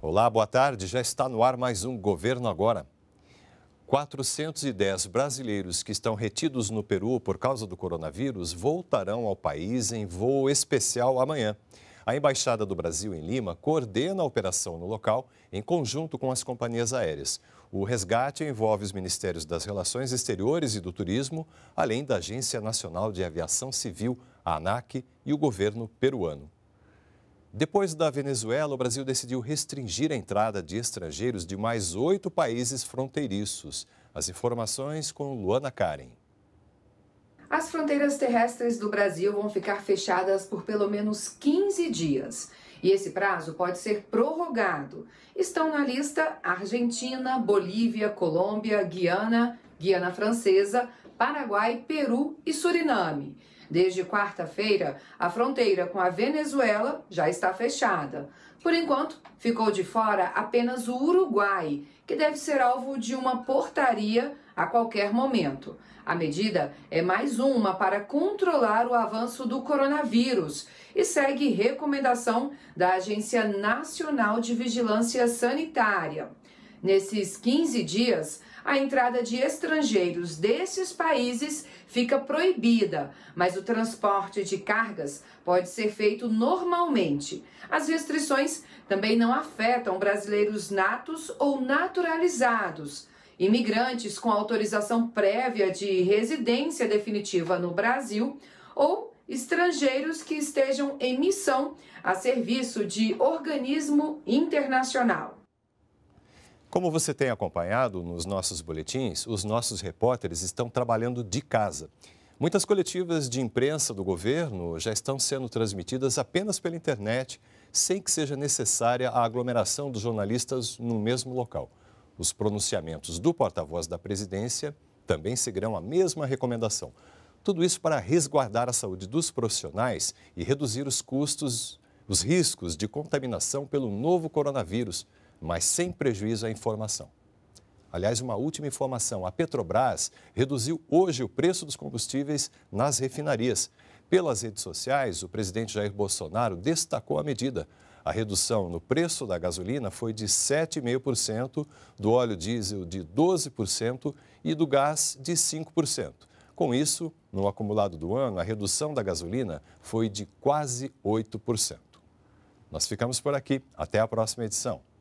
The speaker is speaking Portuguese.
Olá, boa tarde. Já está no ar mais um Governo Agora. 410 brasileiros que estão retidos no Peru por causa do coronavírus voltarão ao país em voo especial amanhã. A Embaixada do Brasil em Lima coordena a operação no local em conjunto com as companhias aéreas. O resgate envolve os Ministérios das Relações Exteriores e do Turismo, além da Agência Nacional de Aviação Civil, a ANAC e o governo peruano. Depois da Venezuela, o Brasil decidiu restringir a entrada de estrangeiros de mais oito países fronteiriços. As informações com Luana Karen. As fronteiras terrestres do Brasil vão ficar fechadas por pelo menos 15 dias. E esse prazo pode ser prorrogado. Estão na lista Argentina, Bolívia, Colômbia, Guiana, Guiana Francesa, Paraguai, Peru e Suriname. Desde quarta-feira, a fronteira com a Venezuela já está fechada. Por enquanto, ficou de fora apenas o Uruguai, que deve ser alvo de uma portaria a qualquer momento. A medida é mais uma para controlar o avanço do coronavírus e segue recomendação da Agência Nacional de Vigilância Sanitária. Nesses 15 dias, a entrada de estrangeiros desses países fica proibida, mas o transporte de cargas pode ser feito normalmente. As restrições também não afetam brasileiros natos ou naturalizados. Imigrantes com autorização prévia de residência definitiva no Brasil ou estrangeiros que estejam em missão a serviço de organismo internacional. Como você tem acompanhado nos nossos boletins, os nossos repórteres estão trabalhando de casa. Muitas coletivas de imprensa do governo já estão sendo transmitidas apenas pela internet, sem que seja necessária a aglomeração dos jornalistas no mesmo local. Os pronunciamentos do porta-voz da presidência também seguirão a mesma recomendação. Tudo isso para resguardar a saúde dos profissionais e reduzir os custos, os riscos de contaminação pelo novo coronavírus, mas sem prejuízo à informação. Aliás, uma última informação: a Petrobras reduziu hoje o preço dos combustíveis nas refinarias. Pelas redes sociais, o presidente Jair Bolsonaro destacou a medida. A redução no preço da gasolina foi de 7,5%, do óleo diesel de 12% e do gás de 5%. Com isso, no acumulado do ano, a redução da gasolina foi de quase 8%. Nós ficamos por aqui. Até a próxima edição.